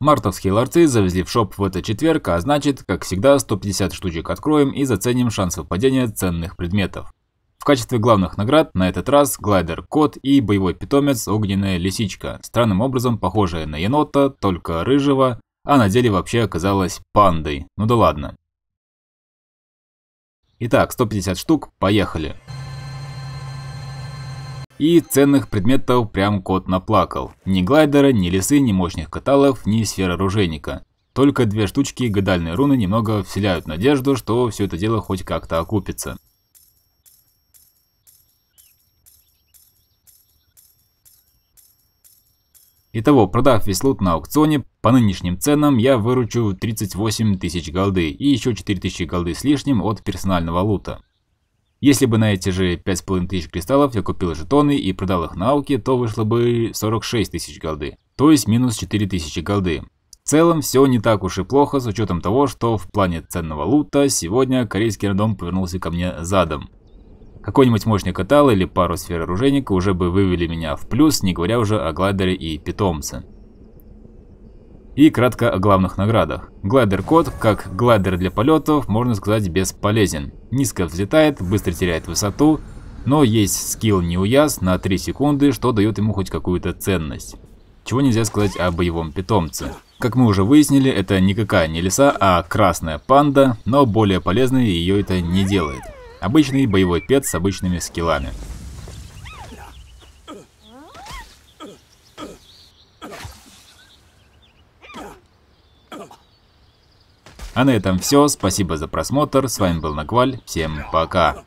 Мартовские ларцы завезли в шоп в этот четверг, а значит, как всегда, 150 штучек откроем и заценим шансы выпадения ценных предметов. В качестве главных наград на этот раз глайдер Кот и боевой питомец Огненная Лисичка, странным образом похожая на енота, только рыжего, а на деле вообще оказалась пандой. Ну да ладно. Итак, 150 штук, поехали и ценных предметов прям кот наплакал. Ни глайдера, ни лесы, ни мощных каталов, ни сферы оружейника. Только две штучки гадальной руны немного вселяют надежду, что все это дело хоть как-то окупится. Итого, продав весь лут на аукционе, по нынешним ценам я выручу 38 тысяч голды и еще 4 тысячи голды с лишним от персонального лута. Если бы на эти же 5500 кристаллов я купил жетоны и продал их на ауке, то вышло бы 46 тысяч голды, то есть минус 4000 голды. В целом все не так уж и плохо с учетом того, что в плане ценного лута сегодня корейский рандом повернулся ко мне задом. Какой-нибудь мощный катал или пару сфер оружейника уже бы вывели меня в плюс, не говоря уже о гладере и питомце. И кратко о главных наградах. Глайдер-код, как глайдер для полетов, можно сказать бесполезен. Низко взлетает, быстро теряет высоту, но есть скилл неуяз на 3 секунды, что дает ему хоть какую-то ценность. Чего нельзя сказать о боевом питомце. Как мы уже выяснили, это никакая не лиса, а красная панда, но более полезной ее это не делает. Обычный боевой пет с обычными скиллами. А на этом все. Спасибо за просмотр. С вами был Накваль. Всем пока.